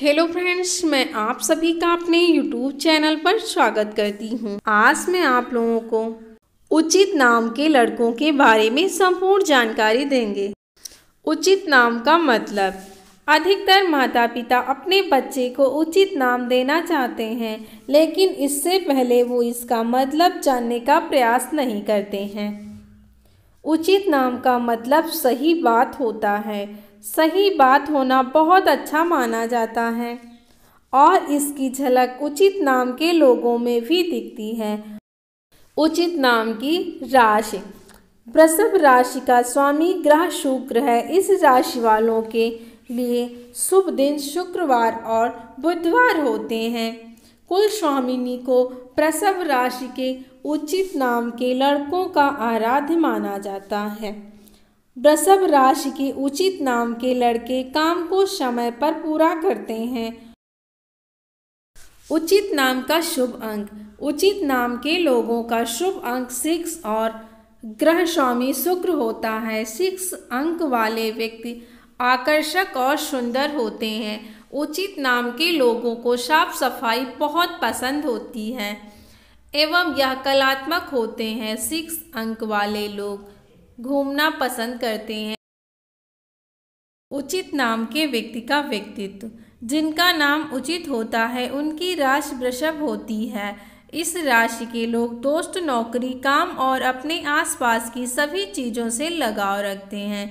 Hello friends मैं आप सभी का अपने यूट्यूब चैनल पर स्वागत करती हूं। आज मैं आप लोगों को उचित नाम के लड़कों के बारे में संपूर्ण जानकारी देंगे उचित नाम का मतलब अधिकतर माता पिता अपने बच्चे को उचित नाम देना चाहते हैं लेकिन इससे पहले वो इसका मतलब जानने का प्रयास नहीं करते हैं उचित नाम का मतलब सही बात होता है सही बात होना बहुत अच्छा माना जाता है और इसकी झलक उचित नाम के लोगों में भी दिखती है उचित नाम की राशि वृषभ राशि का स्वामी ग्रह शुक्र है इस राशि वालों के लिए शुभ दिन शुक्रवार और बुधवार होते हैं कुल स्वामिनी को प्रसव राशि के उचित नाम के लड़कों का आराध्य माना जाता है वृषभ राशि के उचित नाम के लड़के काम को समय पर पूरा करते हैं उचित नाम का शुभ अंक उचित नाम के लोगों का शुभ अंक सिक्स और ग्रह स्वामी शुक्र होता है सिक्स अंक वाले व्यक्ति आकर्षक और सुंदर होते हैं उचित नाम के लोगों को साफ सफाई बहुत पसंद होती है एवं यह कलात्मक होते हैं सिक्स अंक वाले लोग घूमना पसंद करते हैं उचित नाम के व्यक्ति का व्यक्तित्व जिनका नाम उचित होता है उनकी राशि वृषभ होती है इस राशि के लोग दोस्त नौकरी काम और अपने आसपास की सभी चीज़ों से लगाव रखते हैं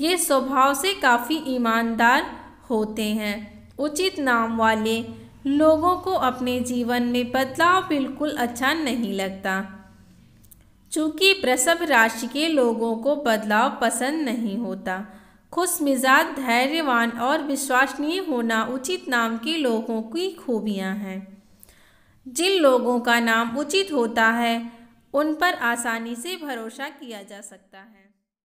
ये स्वभाव से काफ़ी ईमानदार होते हैं उचित नाम वाले लोगों को अपने जीवन में बदलाव बिल्कुल अच्छा नहीं लगता चूँकि वृषभ राशि के लोगों को बदलाव पसंद नहीं होता खुश मिजाज धैर्यवान और विश्वसनीय होना उचित नाम के लोगों की खूबियाँ हैं जिन लोगों का नाम उचित होता है उन पर आसानी से भरोसा किया जा सकता है